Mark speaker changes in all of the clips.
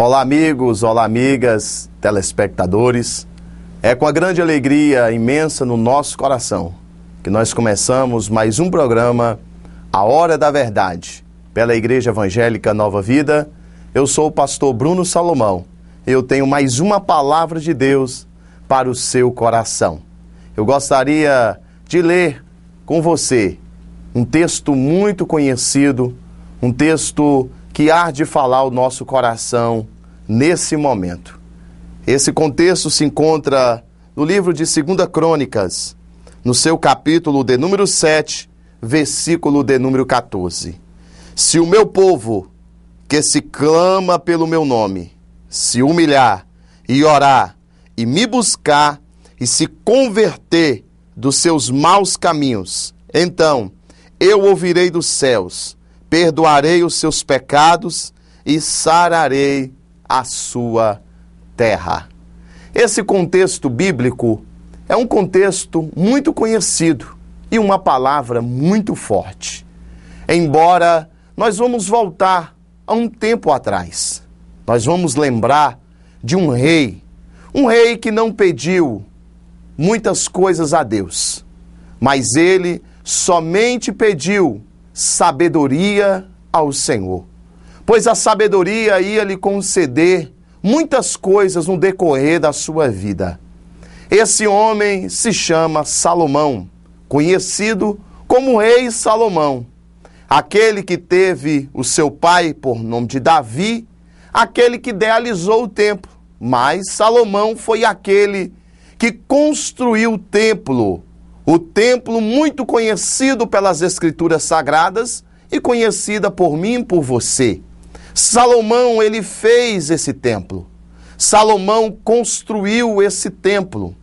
Speaker 1: Olá, amigos, olá, amigas, telespectadores. É com a grande alegria imensa no nosso coração que nós começamos mais um programa, A Hora da Verdade, pela Igreja Evangélica Nova Vida. Eu sou o pastor Bruno Salomão. Eu tenho mais uma palavra de Deus para o seu coração. Eu gostaria de ler com você um texto muito conhecido, um texto que há de falar o nosso coração nesse momento. Esse contexto se encontra no livro de 2 Crônicas, no seu capítulo de número 7, versículo de número 14. Se o meu povo, que se clama pelo meu nome, se humilhar e orar e me buscar e se converter dos seus maus caminhos, então eu ouvirei dos céus perdoarei os seus pecados e sararei a sua terra. Esse contexto bíblico é um contexto muito conhecido e uma palavra muito forte. Embora nós vamos voltar a um tempo atrás, nós vamos lembrar de um rei, um rei que não pediu muitas coisas a Deus, mas ele somente pediu sabedoria ao Senhor, pois a sabedoria ia lhe conceder muitas coisas no decorrer da sua vida. Esse homem se chama Salomão, conhecido como Rei Salomão, aquele que teve o seu pai por nome de Davi, aquele que idealizou o templo, mas Salomão foi aquele que construiu o templo o templo muito conhecido pelas escrituras sagradas e conhecida por mim por você. Salomão ele fez esse templo. Salomão construiu esse templo.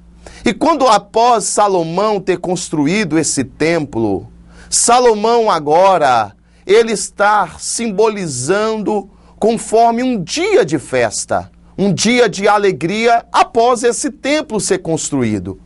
Speaker 1: E quando após Salomão ter construído esse templo, Salomão agora ele está simbolizando conforme um dia de festa, um dia de alegria após esse templo ser construído.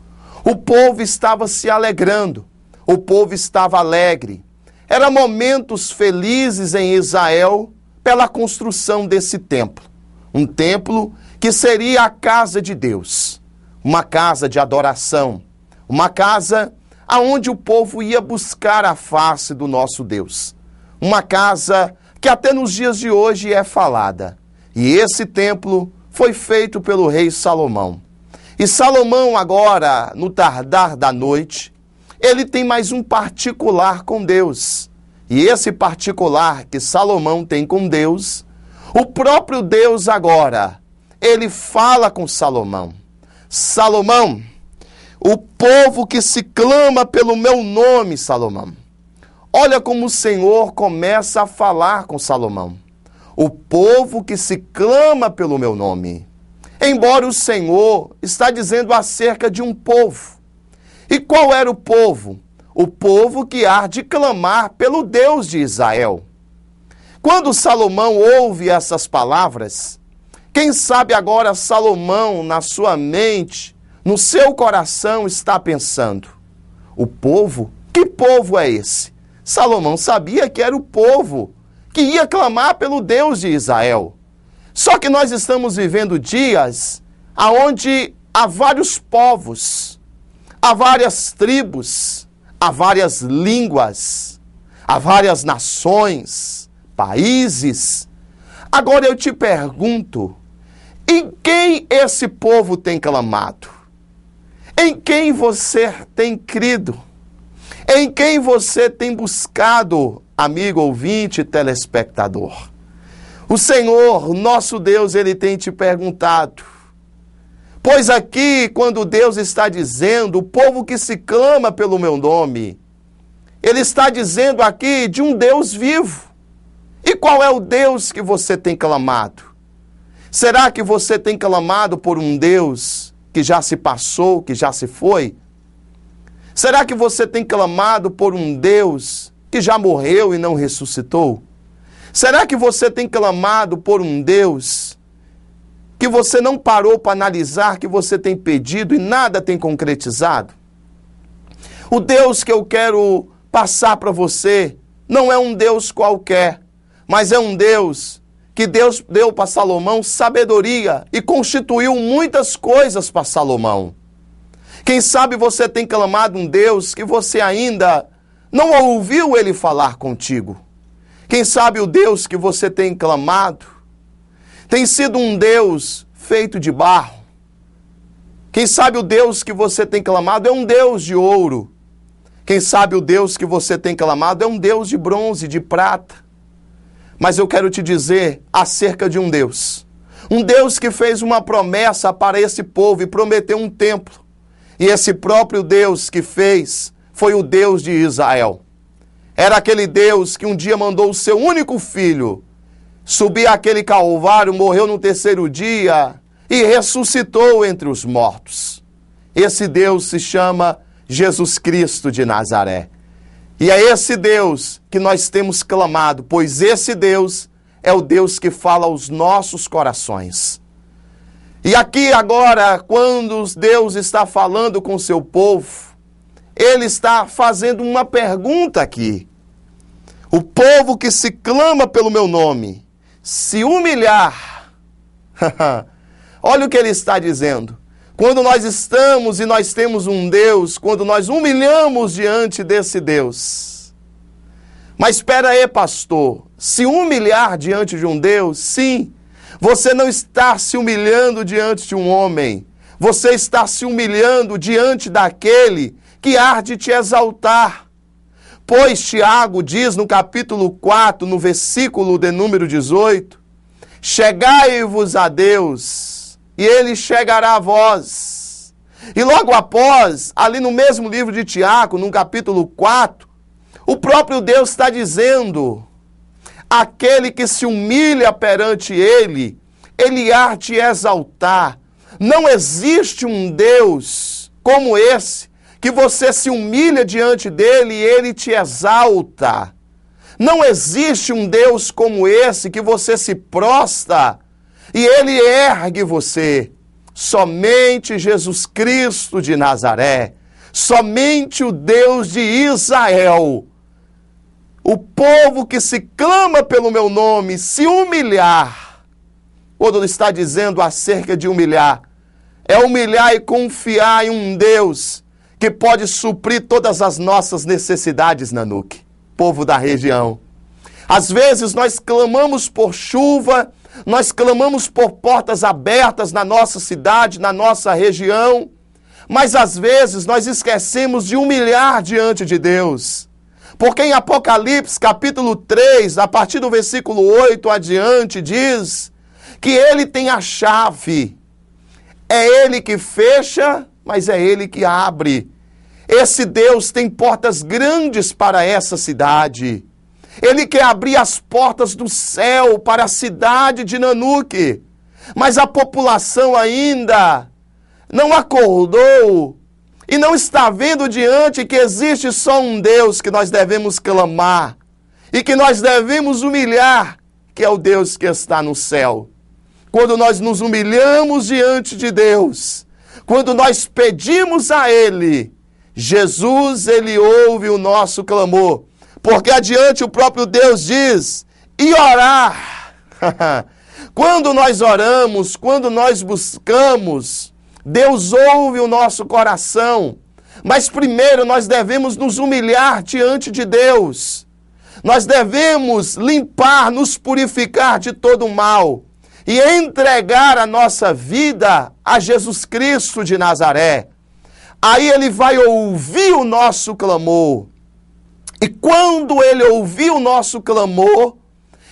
Speaker 1: O povo estava se alegrando, o povo estava alegre. Eram momentos felizes em Israel pela construção desse templo. Um templo que seria a casa de Deus, uma casa de adoração, uma casa aonde o povo ia buscar a face do nosso Deus. Uma casa que até nos dias de hoje é falada. E esse templo foi feito pelo rei Salomão. E Salomão, agora, no tardar da noite, ele tem mais um particular com Deus. E esse particular que Salomão tem com Deus, o próprio Deus agora, ele fala com Salomão: Salomão, o povo que se clama pelo meu nome, Salomão. Olha como o Senhor começa a falar com Salomão. O povo que se clama pelo meu nome. Embora o Senhor está dizendo acerca de um povo. E qual era o povo? O povo que há de clamar pelo Deus de Israel. Quando Salomão ouve essas palavras, quem sabe agora Salomão, na sua mente, no seu coração, está pensando: o povo? Que povo é esse? Salomão sabia que era o povo que ia clamar pelo Deus de Israel. Só que nós estamos vivendo dias aonde há vários povos, há várias tribos, há várias línguas, há várias nações, países. Agora eu te pergunto, em quem esse povo tem clamado? Em quem você tem crido? Em quem você tem buscado, amigo ouvinte, telespectador? O Senhor, nosso Deus, ele tem te perguntado. Pois aqui, quando Deus está dizendo, o povo que se clama pelo meu nome, ele está dizendo aqui de um Deus vivo. E qual é o Deus que você tem clamado? Será que você tem clamado por um Deus que já se passou, que já se foi? Será que você tem clamado por um Deus que já morreu e não ressuscitou? Será que você tem clamado por um Deus que você não parou para analisar, que você tem pedido e nada tem concretizado? O Deus que eu quero passar para você não é um Deus qualquer, mas é um Deus que Deus deu para Salomão sabedoria e constituiu muitas coisas para Salomão. Quem sabe você tem clamado um Deus que você ainda não ouviu ele falar contigo. Quem sabe o Deus que você tem clamado tem sido um Deus feito de barro. Quem sabe o Deus que você tem clamado é um Deus de ouro. Quem sabe o Deus que você tem clamado é um Deus de bronze, de prata. Mas eu quero te dizer acerca de um Deus. Um Deus que fez uma promessa para esse povo e prometeu um templo. E esse próprio Deus que fez foi o Deus de Israel. Era aquele Deus que um dia mandou o seu único filho subir aquele calvário, morreu no terceiro dia e ressuscitou entre os mortos. Esse Deus se chama Jesus Cristo de Nazaré. E é esse Deus que nós temos clamado, pois esse Deus é o Deus que fala aos nossos corações. E aqui agora, quando Deus está falando com seu povo, ele está fazendo uma pergunta aqui. O povo que se clama pelo meu nome, se humilhar. Olha o que ele está dizendo. Quando nós estamos e nós temos um Deus, quando nós humilhamos diante desse Deus. Mas espera aí, pastor. Se humilhar diante de um Deus, sim. Você não está se humilhando diante de um homem. Você está se humilhando diante daquele que arde te exaltar. Pois Tiago diz no capítulo 4, no versículo de número 18: Chegai-vos a Deus, e ele chegará a vós. E logo após, ali no mesmo livro de Tiago, no capítulo 4, o próprio Deus está dizendo: aquele que se humilha perante ele, ele há de exaltar. Não existe um Deus como esse que você se humilha diante dele e ele te exalta. Não existe um Deus como esse que você se prosta e ele ergue você. Somente Jesus Cristo de Nazaré, somente o Deus de Israel. O povo que se clama pelo meu nome se humilhar. Quando está dizendo acerca de humilhar, é humilhar e confiar em um Deus que pode suprir todas as nossas necessidades, Nanuque, povo da região. Às vezes nós clamamos por chuva, nós clamamos por portas abertas na nossa cidade, na nossa região, mas às vezes nós esquecemos de humilhar diante de Deus. Porque em Apocalipse capítulo 3, a partir do versículo 8 adiante, diz que ele tem a chave. É ele que fecha mas é Ele que abre. Esse Deus tem portas grandes para essa cidade. Ele quer abrir as portas do céu para a cidade de Nanuque. Mas a população ainda não acordou e não está vendo diante que existe só um Deus que nós devemos clamar e que nós devemos humilhar, que é o Deus que está no céu. Quando nós nos humilhamos diante de Deus, quando nós pedimos a Ele, Jesus, Ele ouve o nosso clamor. Porque adiante o próprio Deus diz: e orar. quando nós oramos, quando nós buscamos, Deus ouve o nosso coração. Mas primeiro nós devemos nos humilhar diante de Deus. Nós devemos limpar, nos purificar de todo o mal e entregar a nossa vida a Jesus Cristo de Nazaré. Aí ele vai ouvir o nosso clamor. E quando ele ouvir o nosso clamor,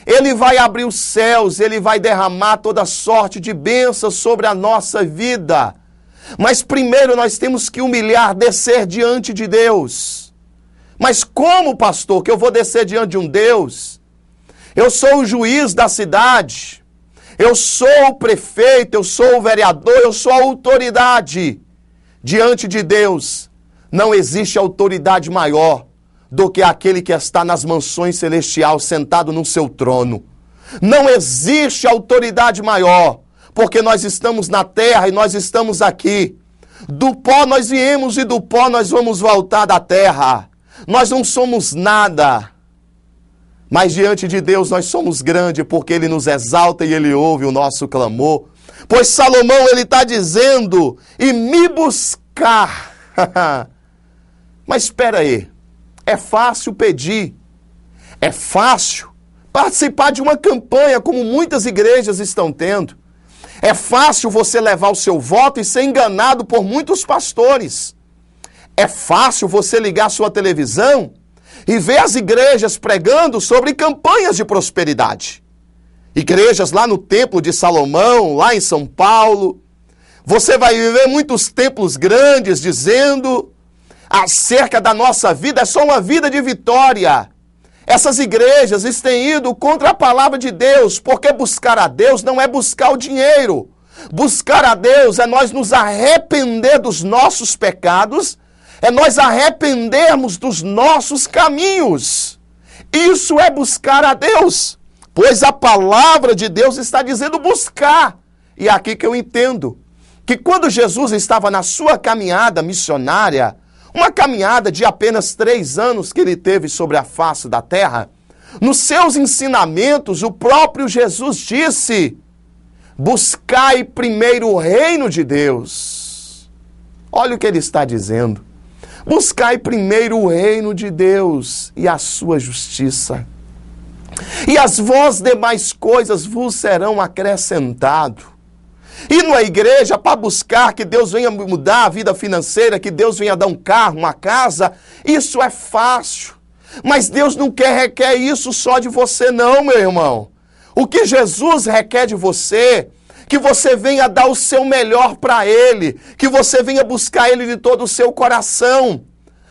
Speaker 1: ele vai abrir os céus, ele vai derramar toda sorte de bênçãos sobre a nossa vida. Mas primeiro nós temos que humilhar, descer diante de Deus. Mas como, pastor, que eu vou descer diante de um Deus? Eu sou o juiz da cidade. Eu sou o prefeito, eu sou o vereador, eu sou a autoridade. Diante de Deus, não existe autoridade maior do que aquele que está nas mansões celestiais, sentado no seu trono. Não existe autoridade maior, porque nós estamos na terra e nós estamos aqui. Do pó nós viemos e do pó nós vamos voltar da terra. Nós não somos nada. Mas diante de Deus nós somos grandes porque Ele nos exalta e Ele ouve o nosso clamor. Pois Salomão ele está dizendo e me buscar. Mas espera aí, é fácil pedir, é fácil participar de uma campanha como muitas igrejas estão tendo. É fácil você levar o seu voto e ser enganado por muitos pastores. É fácil você ligar sua televisão e vê as igrejas pregando sobre campanhas de prosperidade. Igrejas lá no Templo de Salomão, lá em São Paulo. Você vai ver muitos templos grandes dizendo acerca da nossa vida é só uma vida de vitória. Essas igrejas têm ido contra a palavra de Deus, porque buscar a Deus não é buscar o dinheiro. Buscar a Deus é nós nos arrepender dos nossos pecados é nós arrependermos dos nossos caminhos. Isso é buscar a Deus, pois a palavra de Deus está dizendo buscar. E é aqui que eu entendo que quando Jesus estava na sua caminhada missionária, uma caminhada de apenas três anos que ele teve sobre a face da terra, nos seus ensinamentos, o próprio Jesus disse: buscai primeiro o reino de Deus. Olha o que ele está dizendo. Buscai primeiro o reino de Deus e a sua justiça. E as vós demais coisas vos serão acrescentado. E na igreja para buscar que Deus venha mudar a vida financeira, que Deus venha dar um carro, uma casa, isso é fácil. Mas Deus não quer requer isso só de você não, meu irmão. O que Jesus requer de você que você venha dar o seu melhor para Ele, que você venha buscar Ele de todo o seu coração.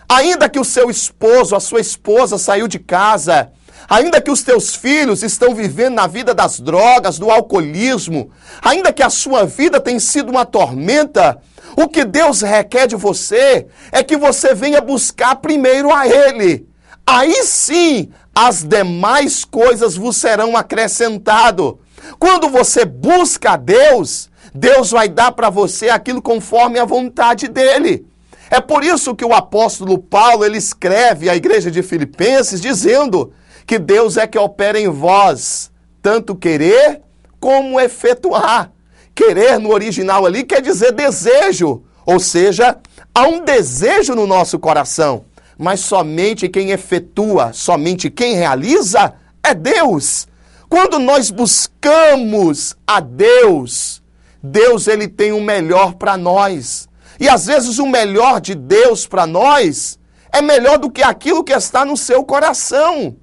Speaker 1: Ainda que o seu esposo, a sua esposa saiu de casa, ainda que os teus filhos estão vivendo na vida das drogas, do alcoolismo, ainda que a sua vida tenha sido uma tormenta, o que Deus requer de você é que você venha buscar primeiro a Ele. Aí sim, as demais coisas vos serão acrescentado. Quando você busca a Deus, Deus vai dar para você aquilo conforme a vontade dele. É por isso que o apóstolo Paulo ele escreve à igreja de Filipenses dizendo que Deus é que opera em vós, tanto querer como efetuar. Querer no original ali quer dizer desejo, ou seja, há um desejo no nosso coração, mas somente quem efetua, somente quem realiza é Deus. Quando nós buscamos a Deus, Deus ele tem o melhor para nós. E às vezes o melhor de Deus para nós é melhor do que aquilo que está no seu coração.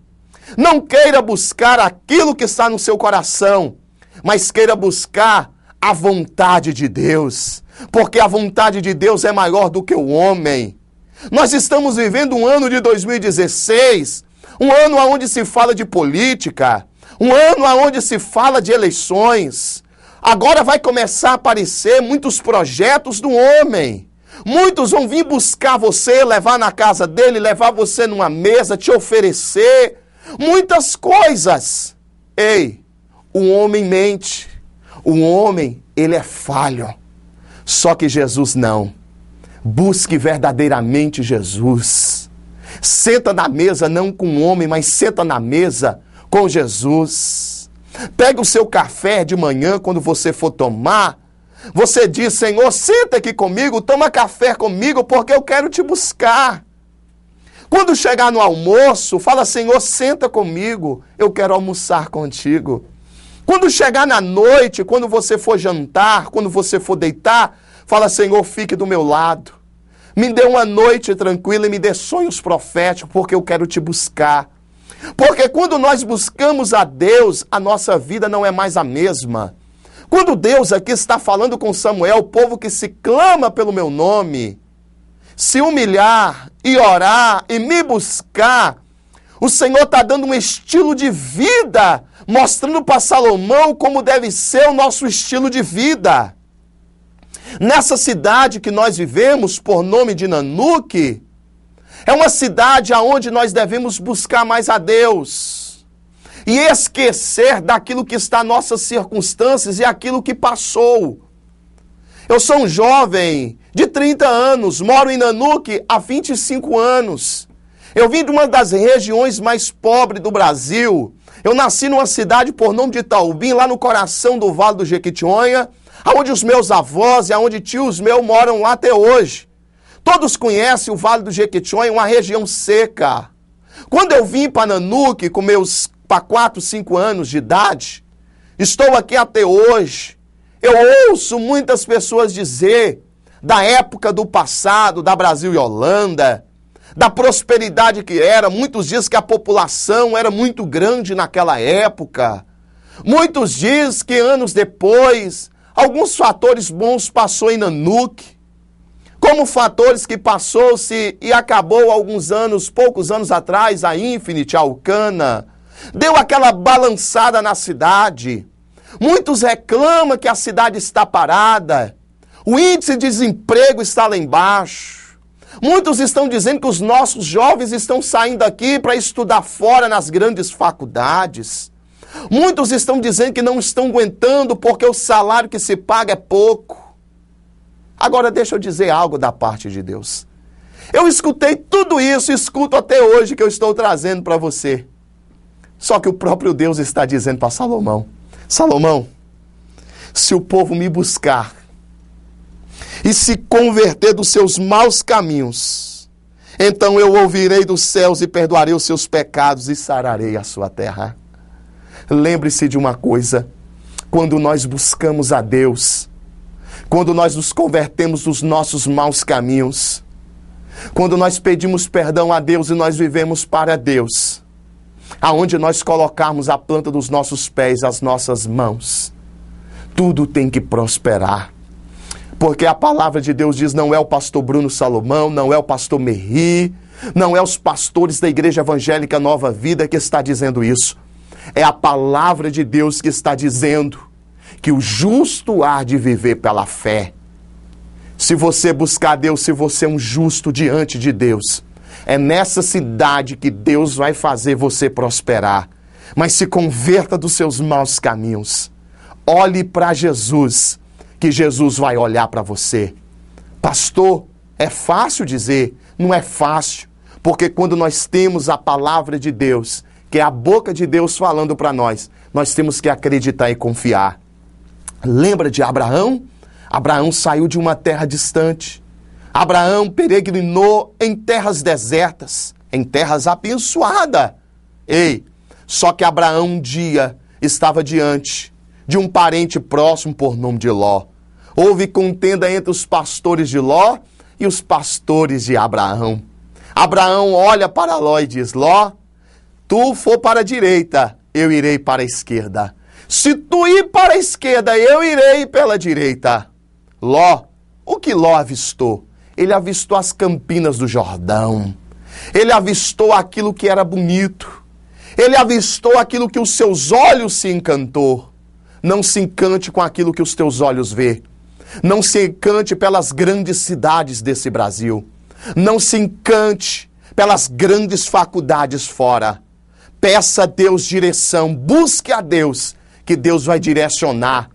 Speaker 1: Não queira buscar aquilo que está no seu coração, mas queira buscar a vontade de Deus, porque a vontade de Deus é maior do que o homem. Nós estamos vivendo um ano de 2016, um ano onde se fala de política, um ano onde se fala de eleições. Agora vai começar a aparecer muitos projetos do homem. Muitos vão vir buscar você, levar na casa dele, levar você numa mesa, te oferecer muitas coisas. Ei, o homem mente. O homem, ele é falho. Só que Jesus não. Busque verdadeiramente Jesus. Senta na mesa não com o homem, mas senta na mesa com Jesus. Pega o seu café de manhã quando você for tomar. Você diz, Senhor, senta aqui comigo, toma café comigo, porque eu quero te buscar. Quando chegar no almoço, fala, Senhor, senta comigo, eu quero almoçar contigo. Quando chegar na noite, quando você for jantar, quando você for deitar, fala, Senhor, fique do meu lado. Me dê uma noite tranquila e me dê sonhos proféticos, porque eu quero te buscar. Porque quando nós buscamos a Deus, a nossa vida não é mais a mesma. Quando Deus aqui está falando com Samuel, o povo que se clama pelo meu nome, se humilhar e orar e me buscar, o Senhor está dando um estilo de vida, mostrando para Salomão como deve ser o nosso estilo de vida. Nessa cidade que nós vivemos, por nome de Nanuque, é uma cidade aonde nós devemos buscar mais a Deus e esquecer daquilo que está nossas circunstâncias e aquilo que passou. Eu sou um jovem de 30 anos, moro em Nanuque há 25 anos. Eu vim de uma das regiões mais pobres do Brasil. Eu nasci numa cidade por nome de Taubim, lá no coração do Vale do Jequitinhonha, aonde os meus avós e aonde tios meus moram lá até hoje. Todos conhecem o Vale do Jequitinhonha, uma região seca. Quando eu vim para Nanuque com meus 4, 5 anos de idade, estou aqui até hoje. Eu ouço muitas pessoas dizer da época do passado, da Brasil e Holanda, da prosperidade que era. Muitos dizem que a população era muito grande naquela época. Muitos dizem que anos depois, alguns fatores bons passou em Nanuque como fatores que passou-se e acabou alguns anos, poucos anos atrás, a Infinite, a Alcana, deu aquela balançada na cidade. Muitos reclamam que a cidade está parada, o índice de desemprego está lá embaixo. Muitos estão dizendo que os nossos jovens estão saindo aqui para estudar fora nas grandes faculdades. Muitos estão dizendo que não estão aguentando porque o salário que se paga é pouco. Agora deixa eu dizer algo da parte de Deus. Eu escutei tudo isso, escuto até hoje que eu estou trazendo para você. Só que o próprio Deus está dizendo para Salomão: Salomão, se o povo me buscar e se converter dos seus maus caminhos, então eu ouvirei dos céus e perdoarei os seus pecados e sararei a sua terra. Lembre-se de uma coisa: quando nós buscamos a Deus, quando nós nos convertemos dos nossos maus caminhos, quando nós pedimos perdão a Deus e nós vivemos para Deus, aonde nós colocarmos a planta dos nossos pés, as nossas mãos, tudo tem que prosperar. Porque a palavra de Deus diz: não é o pastor Bruno Salomão, não é o pastor Merri, não é os pastores da Igreja Evangélica Nova Vida que está dizendo isso. É a palavra de Deus que está dizendo que o justo há de viver pela fé. Se você buscar Deus, se você é um justo diante de Deus, é nessa cidade que Deus vai fazer você prosperar. Mas se converta dos seus maus caminhos. Olhe para Jesus, que Jesus vai olhar para você. Pastor, é fácil dizer, não é fácil, porque quando nós temos a palavra de Deus, que é a boca de Deus falando para nós, nós temos que acreditar e confiar. Lembra de Abraão? Abraão saiu de uma terra distante. Abraão peregrinou em terras desertas, em terras abençoadas. Ei, só que Abraão um dia estava diante de um parente próximo por nome de Ló. Houve contenda entre os pastores de Ló e os pastores de Abraão. Abraão olha para Ló e diz: Ló, tu for para a direita, eu irei para a esquerda. Se tu ir para a esquerda, eu irei pela direita. Ló, o que Ló avistou? Ele avistou as campinas do Jordão. Ele avistou aquilo que era bonito. Ele avistou aquilo que os seus olhos se encantou. Não se encante com aquilo que os teus olhos vê. Não se encante pelas grandes cidades desse Brasil. Não se encante pelas grandes faculdades fora. Peça a Deus direção, busque a Deus que Deus vai direcionar.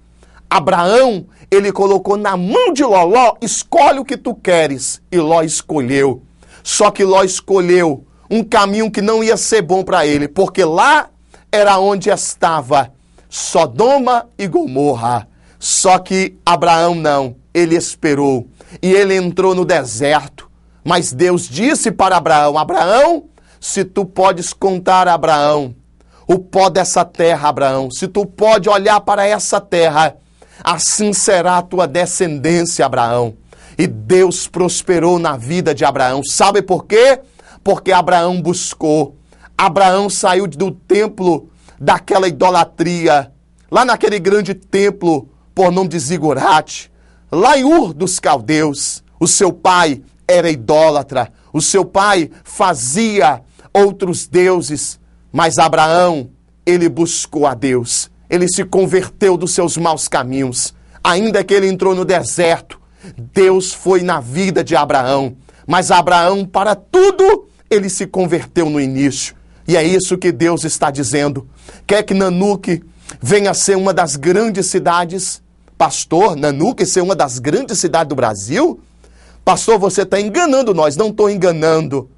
Speaker 1: Abraão, ele colocou na mão de Ló, Ló, escolhe o que tu queres. E Ló escolheu. Só que Ló escolheu um caminho que não ia ser bom para ele, porque lá era onde estava Sodoma e Gomorra. Só que Abraão não, ele esperou e ele entrou no deserto. Mas Deus disse para Abraão: Abraão, se tu podes contar a Abraão o pó dessa terra, Abraão. Se tu pode olhar para essa terra, assim será a tua descendência, Abraão. E Deus prosperou na vida de Abraão. Sabe por quê? Porque Abraão buscou. Abraão saiu do templo daquela idolatria, lá naquele grande templo, por nome de Zigurate, lá em Ur dos Caldeus. O seu pai era idólatra, o seu pai fazia outros deuses, mas Abraão, ele buscou a Deus, ele se converteu dos seus maus caminhos. Ainda que ele entrou no deserto, Deus foi na vida de Abraão. Mas Abraão, para tudo, ele se converteu no início. E é isso que Deus está dizendo. Quer que Nanuque venha a ser uma das grandes cidades? Pastor, Nanuque ser uma das grandes cidades do Brasil? Pastor, você está enganando nós. Não estou enganando.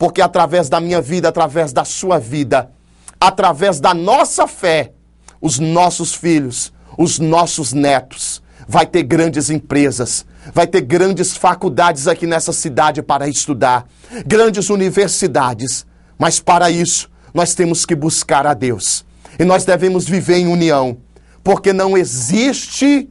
Speaker 1: Porque através da minha vida, através da sua vida, através da nossa fé, os nossos filhos, os nossos netos, vai ter grandes empresas, vai ter grandes faculdades aqui nessa cidade para estudar, grandes universidades. Mas para isso, nós temos que buscar a Deus. E nós devemos viver em união, porque não existe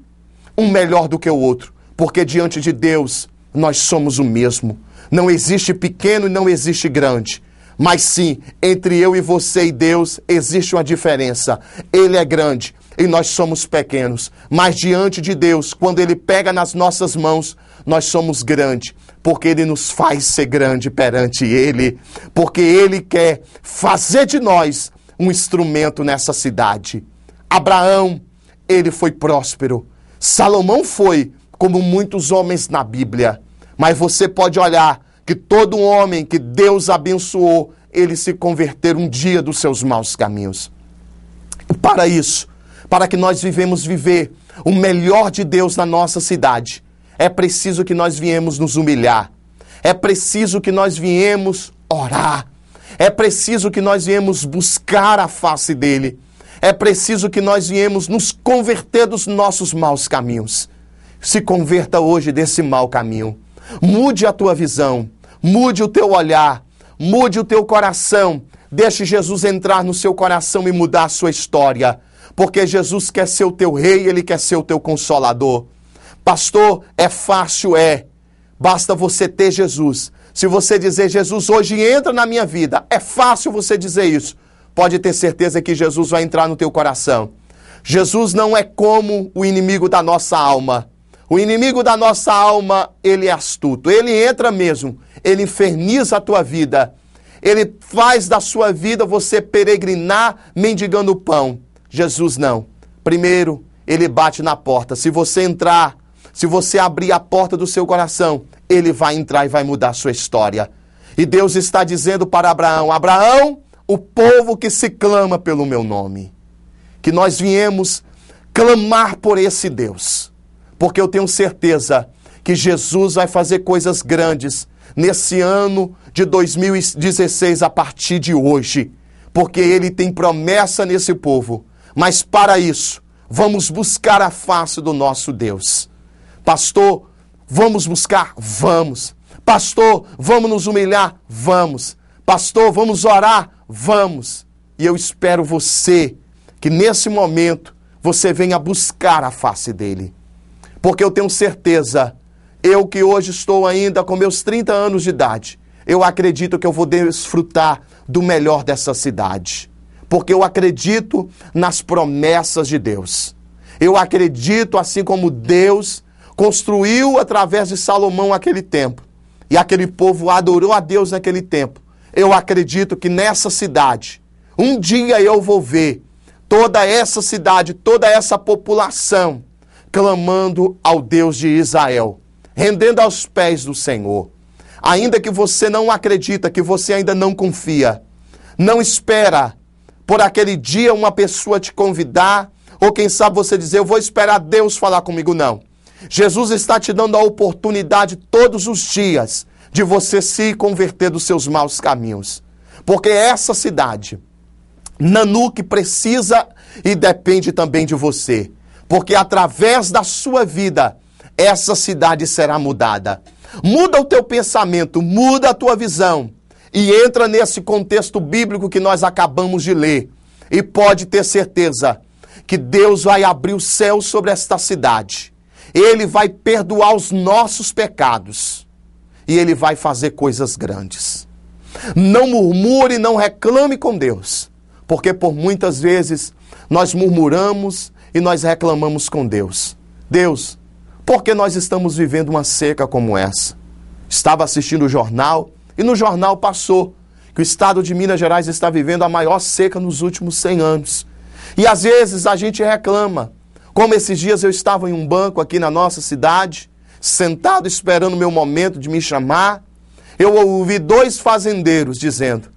Speaker 1: um melhor do que o outro, porque diante de Deus nós somos o mesmo. Não existe pequeno e não existe grande. Mas sim, entre eu e você e Deus existe uma diferença. Ele é grande e nós somos pequenos. Mas diante de Deus, quando Ele pega nas nossas mãos, nós somos grandes, porque Ele nos faz ser grande perante Ele, porque Ele quer fazer de nós um instrumento nessa cidade. Abraão, ele foi próspero. Salomão foi, como muitos homens na Bíblia. Mas você pode olhar que todo homem que Deus abençoou, ele se converter um dia dos seus maus caminhos. E para isso, para que nós vivemos viver o melhor de Deus na nossa cidade, é preciso que nós viemos nos humilhar. É preciso que nós viemos orar. É preciso que nós viemos buscar a face dele. É preciso que nós viemos nos converter dos nossos maus caminhos. Se converta hoje desse mau caminho. Mude a tua visão, mude o teu olhar, mude o teu coração. Deixe Jesus entrar no seu coração e mudar a sua história, porque Jesus quer ser o teu rei, ele quer ser o teu consolador. Pastor, é fácil, é. Basta você ter Jesus. Se você dizer, Jesus, hoje entra na minha vida, é fácil você dizer isso. Pode ter certeza que Jesus vai entrar no teu coração. Jesus não é como o inimigo da nossa alma. O inimigo da nossa alma, ele é astuto. Ele entra mesmo, ele inferniza a tua vida. Ele faz da sua vida você peregrinar mendigando pão. Jesus não. Primeiro, ele bate na porta. Se você entrar, se você abrir a porta do seu coração, ele vai entrar e vai mudar a sua história. E Deus está dizendo para Abraão: Abraão, o povo que se clama pelo meu nome, que nós viemos clamar por esse Deus porque eu tenho certeza que Jesus vai fazer coisas grandes nesse ano de 2016 a partir de hoje, porque ele tem promessa nesse povo. Mas para isso, vamos buscar a face do nosso Deus. Pastor, vamos buscar? Vamos. Pastor, vamos nos humilhar? Vamos. Pastor, vamos orar? Vamos. E eu espero você que nesse momento você venha buscar a face dele. Porque eu tenho certeza, eu que hoje estou ainda com meus 30 anos de idade, eu acredito que eu vou desfrutar do melhor dessa cidade. Porque eu acredito nas promessas de Deus. Eu acredito, assim como Deus construiu através de Salomão aquele tempo, e aquele povo adorou a Deus naquele tempo. Eu acredito que nessa cidade, um dia eu vou ver toda essa cidade, toda essa população clamando ao Deus de Israel, rendendo aos pés do Senhor. Ainda que você não acredita, que você ainda não confia, não espera por aquele dia uma pessoa te convidar, ou quem sabe você dizer, eu vou esperar Deus falar comigo, não. Jesus está te dando a oportunidade todos os dias de você se converter dos seus maus caminhos. Porque essa cidade, Nanuque, precisa e depende também de você porque através da sua vida essa cidade será mudada. Muda o teu pensamento, muda a tua visão e entra nesse contexto bíblico que nós acabamos de ler. E pode ter certeza que Deus vai abrir o céu sobre esta cidade. Ele vai perdoar os nossos pecados e ele vai fazer coisas grandes. Não murmure, não reclame com Deus, porque por muitas vezes nós murmuramos, e nós reclamamos com Deus. Deus, por que nós estamos vivendo uma seca como essa? Estava assistindo o jornal e no jornal passou que o estado de Minas Gerais está vivendo a maior seca nos últimos 100 anos. E às vezes a gente reclama. Como esses dias eu estava em um banco aqui na nossa cidade, sentado esperando o meu momento de me chamar, eu ouvi dois fazendeiros dizendo: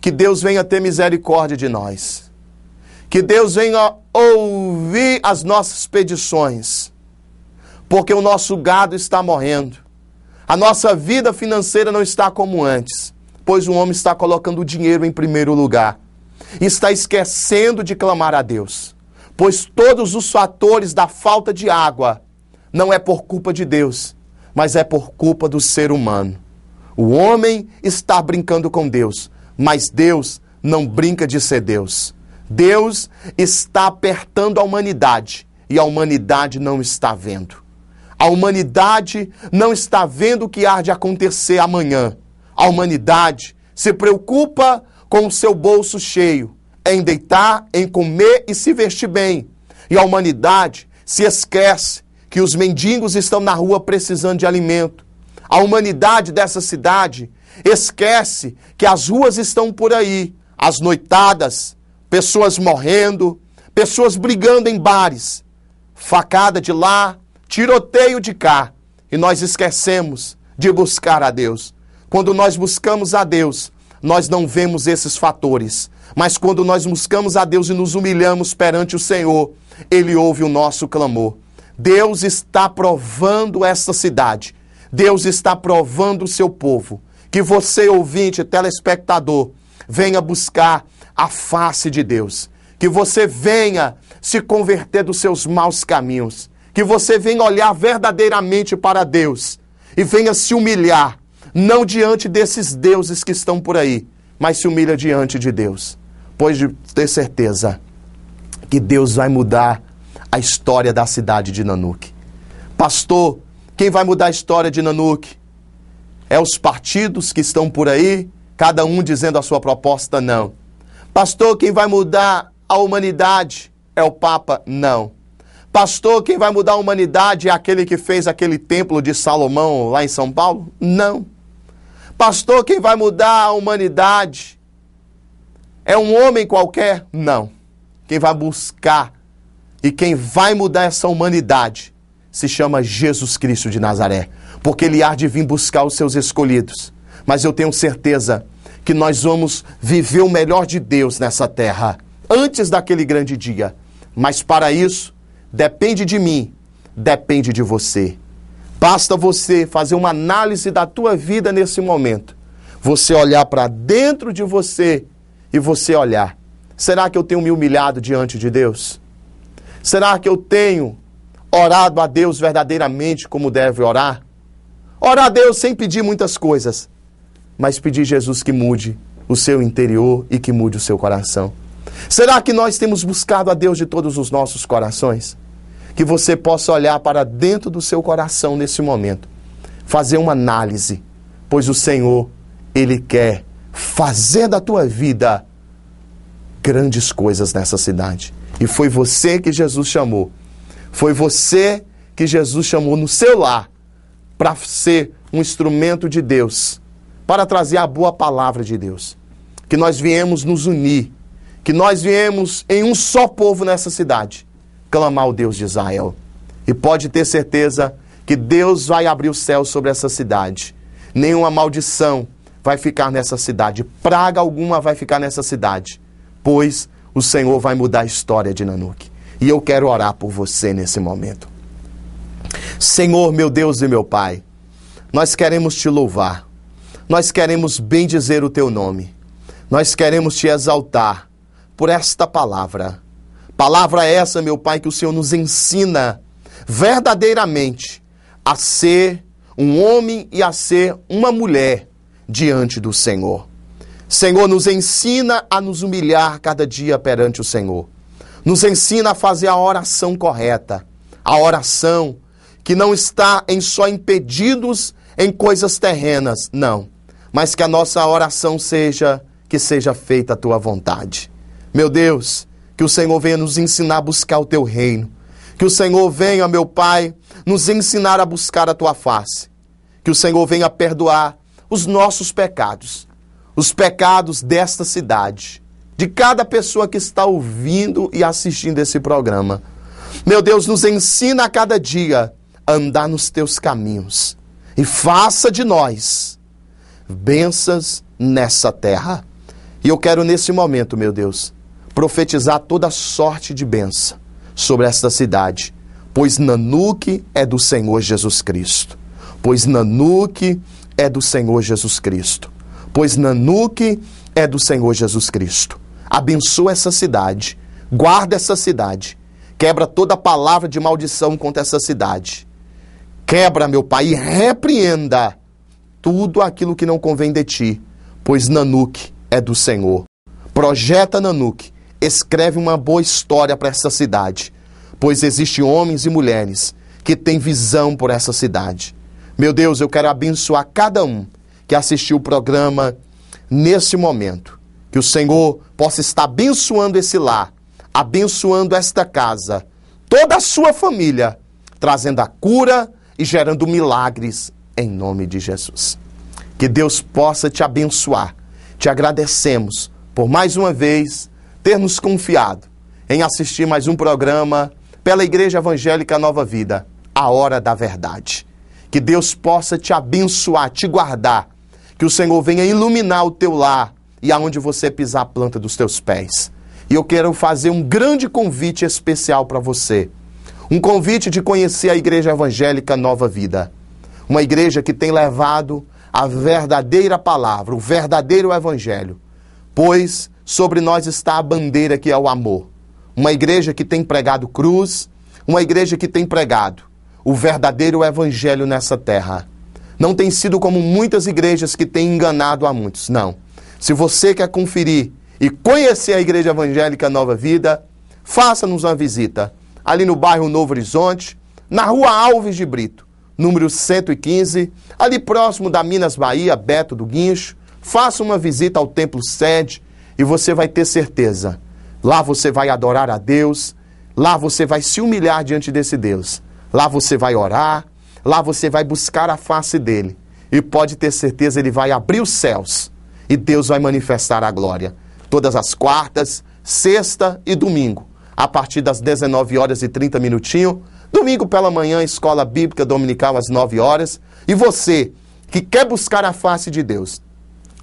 Speaker 1: Que Deus venha ter misericórdia de nós. Que Deus venha ouvir as nossas petições, porque o nosso gado está morrendo. A nossa vida financeira não está como antes, pois o homem está colocando o dinheiro em primeiro lugar. Está esquecendo de clamar a Deus, pois todos os fatores da falta de água não é por culpa de Deus, mas é por culpa do ser humano. O homem está brincando com Deus, mas Deus não brinca de ser Deus. Deus está apertando a humanidade e a humanidade não está vendo. A humanidade não está vendo o que há de acontecer amanhã. A humanidade se preocupa com o seu bolso cheio, em deitar, em comer e se vestir bem. E a humanidade se esquece que os mendigos estão na rua precisando de alimento. A humanidade dessa cidade esquece que as ruas estão por aí, as noitadas, pessoas morrendo, pessoas brigando em bares, facada de lá, tiroteio de cá, e nós esquecemos de buscar a Deus. Quando nós buscamos a Deus, nós não vemos esses fatores. Mas quando nós buscamos a Deus e nos humilhamos perante o Senhor, Ele ouve o nosso clamor. Deus está provando esta cidade. Deus está provando o seu povo. Que você, ouvinte, telespectador, venha buscar a face de Deus. Que você venha se converter dos seus maus caminhos. Que você venha olhar verdadeiramente para Deus e venha se humilhar, não diante desses deuses que estão por aí, mas se humilha diante de Deus. Pois de ter certeza que Deus vai mudar a história da cidade de Nanuque. Pastor, quem vai mudar a história de Nanuque? É os partidos que estão por aí, cada um dizendo a sua proposta? Não Pastor, quem vai mudar a humanidade é o Papa? Não. Pastor, quem vai mudar a humanidade é aquele que fez aquele templo de Salomão lá em São Paulo? Não. Pastor, quem vai mudar a humanidade é um homem qualquer? Não. Quem vai buscar e quem vai mudar essa humanidade se chama Jesus Cristo de Nazaré, porque ele há de vir buscar os seus escolhidos. Mas eu tenho certeza que nós vamos viver o melhor de Deus nessa terra, antes daquele grande dia. Mas para isso, depende de mim, depende de você. Basta você fazer uma análise da tua vida nesse momento. Você olhar para dentro de você e você olhar: será que eu tenho me humilhado diante de Deus? Será que eu tenho orado a Deus verdadeiramente como deve orar? Orar a Deus sem pedir muitas coisas, mas pedir Jesus que mude o seu interior e que mude o seu coração. Será que nós temos buscado a Deus de todos os nossos corações? Que você possa olhar para dentro do seu coração nesse momento, fazer uma análise, pois o Senhor, Ele quer fazer da tua vida grandes coisas nessa cidade. E foi você que Jesus chamou. Foi você que Jesus chamou no seu lar para ser um instrumento de Deus para trazer a boa palavra de Deus. Que nós viemos nos unir, que nós viemos em um só povo nessa cidade, clamar ao Deus de Israel. E pode ter certeza que Deus vai abrir o céu sobre essa cidade. Nenhuma maldição vai ficar nessa cidade, praga alguma vai ficar nessa cidade, pois o Senhor vai mudar a história de Nanuque. E eu quero orar por você nesse momento. Senhor, meu Deus e meu Pai, nós queremos te louvar nós queremos bendizer o teu nome. Nós queremos te exaltar por esta palavra. Palavra essa, meu Pai, que o Senhor nos ensina verdadeiramente a ser um homem e a ser uma mulher diante do Senhor. Senhor, nos ensina a nos humilhar cada dia perante o Senhor. Nos ensina a fazer a oração correta, a oração que não está em só impedidos em coisas terrenas, não, mas que a nossa oração seja que seja feita a tua vontade. Meu Deus, que o Senhor venha nos ensinar a buscar o teu reino. Que o Senhor venha, meu Pai, nos ensinar a buscar a tua face. Que o Senhor venha perdoar os nossos pecados, os pecados desta cidade, de cada pessoa que está ouvindo e assistindo esse programa. Meu Deus, nos ensina a cada dia a andar nos teus caminhos e faça de nós bênçãos nessa terra. E eu quero nesse momento, meu Deus, profetizar toda sorte de bênção sobre esta cidade, pois Nanuque é do Senhor Jesus Cristo. Pois Nanuque é do Senhor Jesus Cristo. Pois Nanuque é do Senhor Jesus Cristo. Abençoa essa cidade, guarda essa cidade, quebra toda palavra de maldição contra essa cidade. Quebra, meu Pai, e repreenda tudo aquilo que não convém de ti, pois Nanuque é do Senhor. Projeta Nanuque, escreve uma boa história para essa cidade, pois existem homens e mulheres que têm visão por essa cidade. Meu Deus, eu quero abençoar cada um que assistiu o programa nesse momento. Que o Senhor possa estar abençoando esse lar, abençoando esta casa, toda a sua família, trazendo a cura e gerando milagres em nome de Jesus. Que Deus possa te abençoar. Te agradecemos por mais uma vez ter nos confiado em assistir mais um programa pela Igreja Evangélica Nova Vida, A Hora da Verdade. Que Deus possa te abençoar, te guardar. Que o Senhor venha iluminar o teu lar e aonde você pisar a planta dos teus pés. E eu quero fazer um grande convite especial para você. Um convite de conhecer a Igreja Evangélica Nova Vida. Uma igreja que tem levado a verdadeira palavra, o verdadeiro evangelho. Pois sobre nós está a bandeira que é o amor. Uma igreja que tem pregado cruz, uma igreja que tem pregado o verdadeiro evangelho nessa terra. Não tem sido como muitas igrejas que têm enganado a muitos, não. Se você quer conferir e conhecer a Igreja Evangélica Nova Vida, faça-nos uma visita ali no bairro Novo Horizonte, na rua Alves de Brito número 115, ali próximo da Minas Bahia, Beto do Guincho. Faça uma visita ao templo sede e você vai ter certeza. Lá você vai adorar a Deus, lá você vai se humilhar diante desse Deus, lá você vai orar, lá você vai buscar a face dele. E pode ter certeza, ele vai abrir os céus e Deus vai manifestar a glória. Todas as quartas, sexta e domingo, a partir das 19 horas e 30 minutinhos Domingo pela manhã, escola bíblica dominical às 9 horas. E você que quer buscar a face de Deus,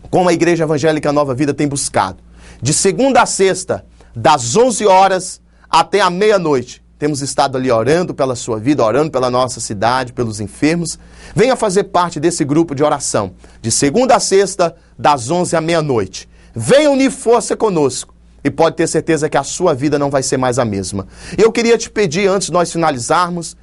Speaker 1: como a Igreja Evangélica Nova Vida tem buscado, de segunda a sexta, das 11 horas até a meia-noite, temos estado ali orando pela sua vida, orando pela nossa cidade, pelos enfermos. Venha fazer parte desse grupo de oração, de segunda a sexta, das 11 à meia-noite. Venha unir força conosco e pode ter certeza que a sua vida não vai ser mais a mesma. Eu queria te pedir, antes de nós finalizarmos,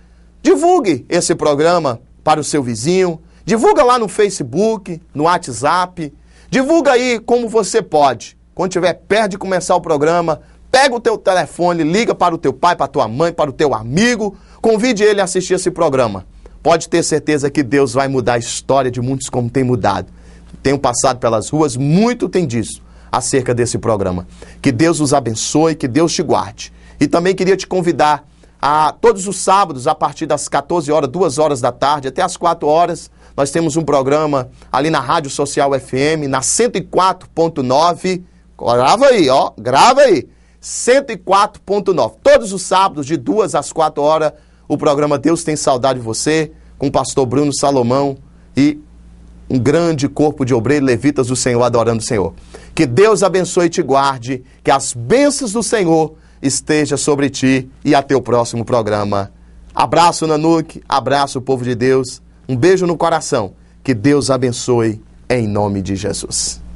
Speaker 1: divulgue esse programa para o seu vizinho, divulga lá no Facebook, no WhatsApp, divulga aí como você pode. Quando tiver perto de começar o programa, pega o teu telefone, liga para o teu pai, para a tua mãe, para o teu amigo, convide ele a assistir esse programa. Pode ter certeza que Deus vai mudar a história de muitos como tem mudado. Tenho passado pelas ruas, muito tem disso acerca desse programa. Que Deus os abençoe, que Deus te guarde. E também queria te convidar a todos os sábados, a partir das 14 horas, 2 horas da tarde, até as 4 horas, nós temos um programa ali na Rádio Social FM, na 104.9. Grava aí, ó, grava aí. 104.9. Todos os sábados, de 2 às 4 horas, o programa Deus tem saudade de você, com o pastor Bruno Salomão e um grande corpo de obreiros levitas do Senhor adorando o Senhor. Que Deus abençoe e te guarde, que as bênçãos do Senhor esteja sobre ti e até o próximo programa. Abraço Nanuque, abraço povo de Deus, um beijo no coração. Que Deus abençoe em nome de Jesus.